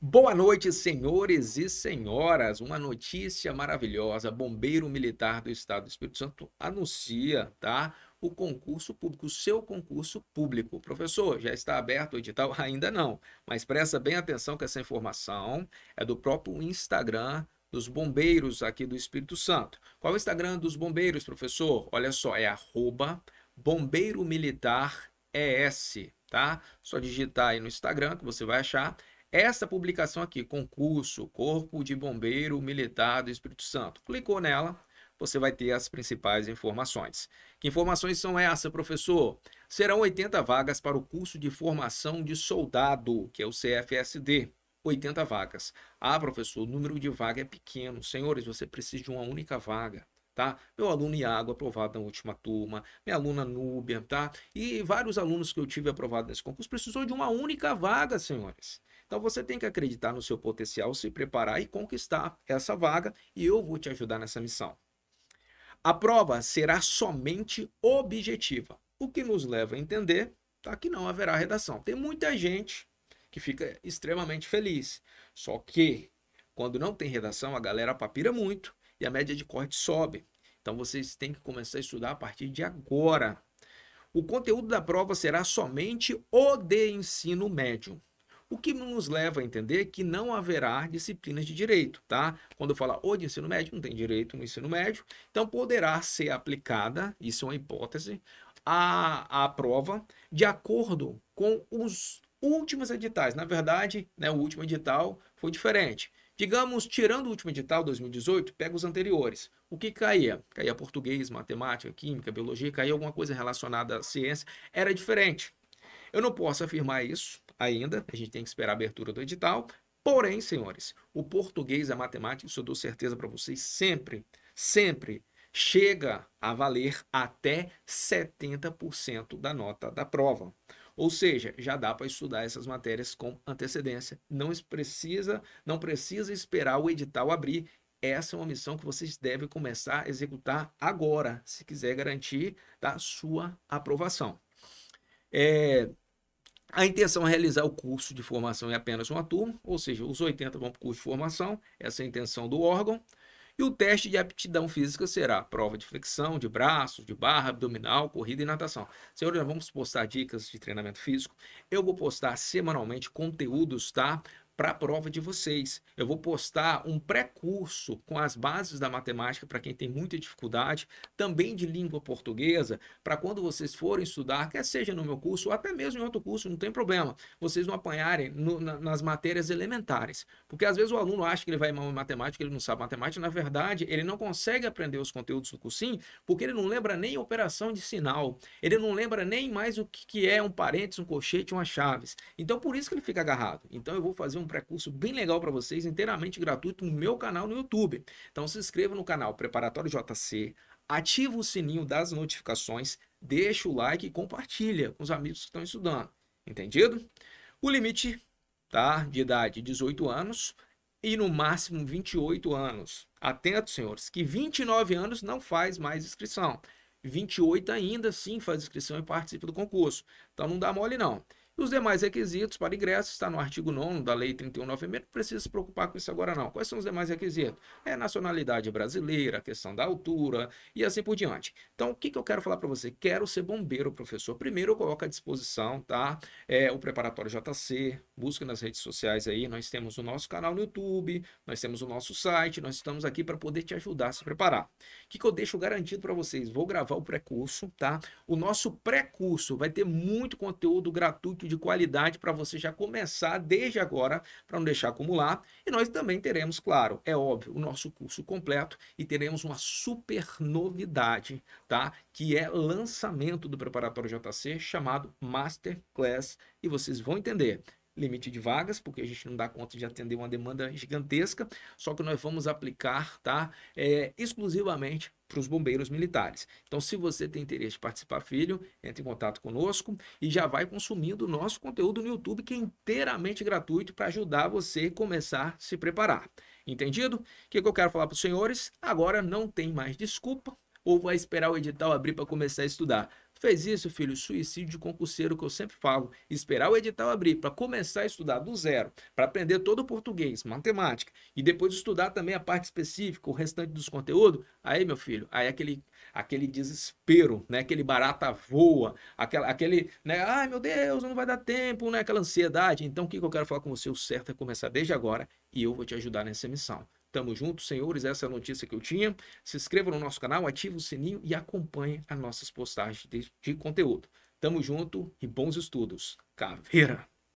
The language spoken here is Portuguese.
Boa noite, senhores e senhoras. Uma notícia maravilhosa. Bombeiro Militar do Estado do Espírito Santo anuncia, tá? O concurso público, o seu concurso público. Professor, já está aberto o edital? Ainda não, mas presta bem atenção que essa informação é do próprio Instagram dos bombeiros aqui do Espírito Santo. Qual é o Instagram dos bombeiros, professor? Olha só, é arroba bombeiro militar ES, tá? Só digitar aí no Instagram que você vai achar essa publicação aqui, concurso, Corpo de Bombeiro Militar do Espírito Santo. Clicou nela, você vai ter as principais informações. Que informações são essas, professor? Serão 80 vagas para o curso de formação de soldado, que é o CFSD. 80 vagas. Ah, professor, o número de vaga é pequeno. Senhores, você precisa de uma única vaga tá? Meu aluno Iago, aprovado na última turma, minha aluna Núbia, tá? E vários alunos que eu tive aprovado nesse concurso precisou de uma única vaga, senhores. Então você tem que acreditar no seu potencial, se preparar e conquistar essa vaga, e eu vou te ajudar nessa missão. A prova será somente objetiva, o que nos leva a entender tá, que não haverá redação. Tem muita gente que fica extremamente feliz, só que quando não tem redação, a galera papira muito e a média de corte sobe. Então vocês têm que começar a estudar a partir de agora. O conteúdo da prova será somente o de ensino médio. O que nos leva a entender que não haverá disciplinas de direito, tá? Quando eu falo o de ensino médio, não tem direito no ensino médio, então poderá ser aplicada, isso é uma hipótese, a, a prova de acordo com os últimos editais. Na verdade, né, o último edital foi diferente. Digamos, tirando o último edital, 2018, pega os anteriores. O que caía? Caía português, matemática, química, biologia, caía alguma coisa relacionada à ciência. Era diferente. Eu não posso afirmar isso ainda, a gente tem que esperar a abertura do edital. Porém, senhores, o português, a matemática, isso eu dou certeza para vocês, sempre, sempre chega a valer até 70% da nota da prova. Ou seja, já dá para estudar essas matérias com antecedência. Não precisa, não precisa esperar o edital abrir. Essa é uma missão que vocês devem começar a executar agora, se quiser garantir da sua aprovação. É, a intenção é realizar o curso de formação em apenas uma turma, ou seja, os 80 vão para o curso de formação, essa é a intenção do órgão. E o teste de aptidão física será prova de flexão, de braços, de barra, abdominal, corrida e natação. Senhores, vamos postar dicas de treinamento físico. Eu vou postar semanalmente conteúdos, tá? para a prova de vocês. Eu vou postar um pré-curso com as bases da matemática para quem tem muita dificuldade, também de língua portuguesa, para quando vocês forem estudar, quer seja no meu curso ou até mesmo em outro curso, não tem problema, vocês não apanharem no, na, nas matérias elementares. Porque às vezes o aluno acha que ele vai mal em matemática, ele não sabe matemática, na verdade, ele não consegue aprender os conteúdos do cursinho porque ele não lembra nem operação de sinal, ele não lembra nem mais o que, que é um parênteses, um colchete, uma chaves. Então por isso que ele fica agarrado. Então eu vou fazer um pré-curso bem legal para vocês, inteiramente gratuito, no meu canal no YouTube. Então se inscreva no canal Preparatório JC, ativa o sininho das notificações, deixa o like e compartilha com os amigos que estão estudando. Entendido? O limite tá, de idade 18 anos e no máximo 28 anos. Atento, senhores, que 29 anos não faz mais inscrição. 28 ainda sim faz inscrição e participa do concurso. Então não dá mole não. Os demais requisitos para ingresso está no artigo 9 da Lei 3196, não precisa se preocupar com isso agora não. Quais são os demais requisitos? É nacionalidade brasileira, questão da altura e assim por diante. Então, o que, que eu quero falar para você? Quero ser bombeiro, professor. Primeiro eu coloco à disposição, tá? É, o preparatório JC, busca nas redes sociais aí, nós temos o nosso canal no YouTube, nós temos o nosso site, nós estamos aqui para poder te ajudar a se preparar. O que, que eu deixo garantido para vocês? Vou gravar o pré-curso, tá? O nosso pré-curso vai ter muito conteúdo gratuito de qualidade para você já começar desde agora, para não deixar acumular. E nós também teremos, claro, é óbvio, o nosso curso completo e teremos uma super novidade, tá? Que é lançamento do preparatório JC chamado Masterclass e vocês vão entender limite de vagas, porque a gente não dá conta de atender uma demanda gigantesca, só que nós vamos aplicar tá, é, exclusivamente para os bombeiros militares. Então, se você tem interesse de participar, filho, entre em contato conosco e já vai consumindo o nosso conteúdo no YouTube, que é inteiramente gratuito para ajudar você a começar a se preparar. Entendido? O que, que eu quero falar para os senhores? Agora não tem mais desculpa ou vai esperar o edital abrir para começar a estudar. Fez isso, filho, suicídio de concurseiro que eu sempre falo. Esperar o edital abrir para começar a estudar do zero, para aprender todo o português, matemática e depois estudar também a parte específica, o restante dos conteúdos. Aí, meu filho, aí aquele aquele desespero, né? Aquele barata voa, aquela, aquele, né? Ai, meu Deus, não vai dar tempo, né? Aquela ansiedade. Então, o que, que eu quero falar com você? O certo é começar desde agora e eu vou te ajudar nessa missão. Tamo junto, senhores. Essa é a notícia que eu tinha. Se inscreva no nosso canal, ative o sininho e acompanhe as nossas postagens de, de conteúdo. Tamo junto e bons estudos. Caveira!